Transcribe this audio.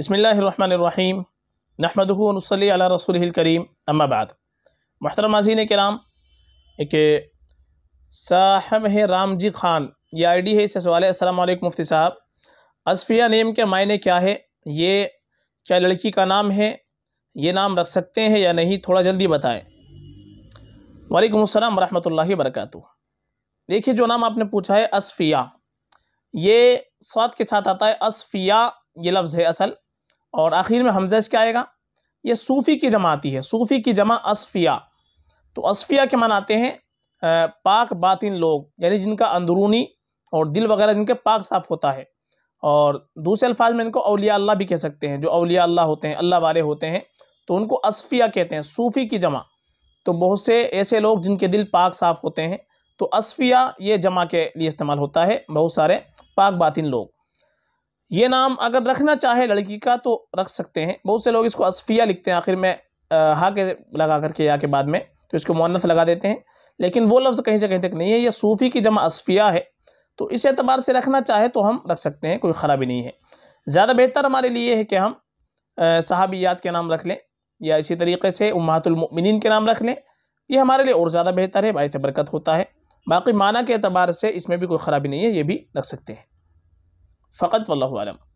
बसमीम नहमदनसली अला रसूल करीम अम्माबाद महतरम नाजीन कराम एक साहब है राम जी खान ये आई डी है इससे सवाल है असल मुफ्ती साहब असफिया नेम के मायने क्या है ये क्या लड़की का नाम है ये नाम रख सकते हैं या नहीं थोड़ा जल्दी बताएं वालेकुम अस्सलाम वरहमतुल्लाहि वरकत देखिए जो नाम आपने पूछा है असफिया ये स्वाद के साथ आता है असफिया ये लफ्ज़ है असल और आखिर में हमजा इसका आएगा ये सूफ़ी की जमा आती है सूफ़ी की जमा असफिया तो असफिया के मनाते हैं पाक बातिन लोग यानी जिनका अंदरूनी और दिल वगैरह जिनके पाक साफ होता है और दूसरे अल्फाज में इनको अलिया अल्लाह भी कह सकते हैं जो अलिया अल्लाह होते हैं अल्लाह वाले होते हैं तो उनको असफिया कहते हैं सूफ़ी की जमा तो बहुत से ऐसे लोग जिनके दिल पाक साफ होते हैं तो असफिया ये जमा के लिए इस्तेमाल होता है बहुत सारे पाक बातिन लोग ये नाम अगर रखना चाहे लड़की का तो रख सकते हैं बहुत से लोग इसको असफिया लिखते हैं आखिर में हा के लगा करके या के बाद में तो इसको मुनस लगा देते हैं लेकिन वो लफ्ज़ कहीं से कहीं तक नहीं है यह सूफ़ी की जमा असफिया है तो इस एतबार से रखना चाहे तो हम रख सकते हैं कोई ख़राबी नहीं है ज़्यादा बेहतर हमारे लिए है कि हम सहाबियात के नाम रख लें या इसी तरीके से उमातुलमिन के नाम रख लें ये हमारे लिए और ज़्यादा बेहतर है बायस बरकत होता है बाकी माना के अतबार से इसमें भी कोई ख़राबी नहीं है ये भी रख सकते हैं فقط والله أعلم